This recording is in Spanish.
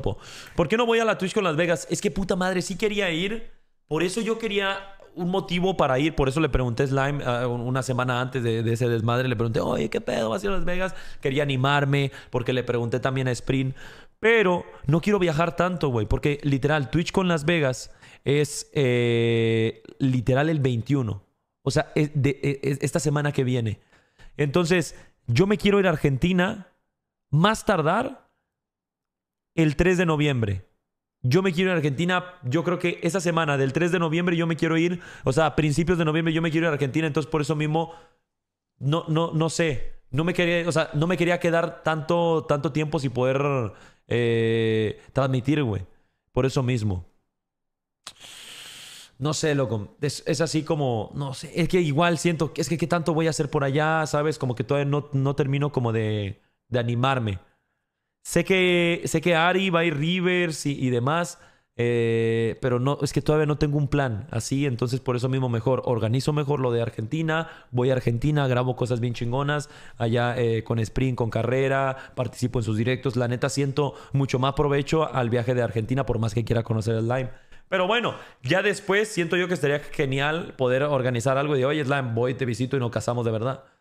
¿Por qué no voy a la Twitch con Las Vegas? Es que puta madre, sí quería ir. Por eso yo quería un motivo para ir. Por eso le pregunté a Slime ah, una semana antes de, ese desmadre. Le pregunté, oye, ¿qué pedo? ¿Vas a ir a Las Vegas? Quería animarme porque le pregunté también a Sprint. Pero no quiero viajar tanto, güey. Porque literal, Twitch con Las Vegas es eh, literal el 21. O sea, e, esta semana que viene. Entonces, yo me quiero ir a Argentina más tardar el 3 de noviembre. Yo me quiero ir a Argentina, yo creo que esa semana del 3 de noviembre yo me quiero ir, o sea, a principios de noviembre yo me quiero ir a Argentina, entonces por eso mismo no, no, no sé, no me quería, o sea, no me quería quedar tanto, tanto tiempo sin poder eh, transmitir, güey. Por eso mismo. No sé, loco. Es, así como, no sé, es que igual siento, es que qué tanto voy a hacer por allá, ¿sabes? Como que todavía no, no termino como de, de animarme. Sé que, sé que Ari va a ir Rivers y, demás, eh, pero no, es que todavía no tengo un plan así, entonces por eso mismo mejor organizo mejor lo de Argentina, voy a Argentina, grabo cosas bien chingonas allá eh, con sprint, con carrera, participo en sus directos, la neta siento mucho más provecho al viaje de Argentina por más que quiera conocer el Lime. Pero bueno, ya después siento yo que estaría genial poder organizar algo de, oye, Slime, voy, te visito y nos casamos de verdad.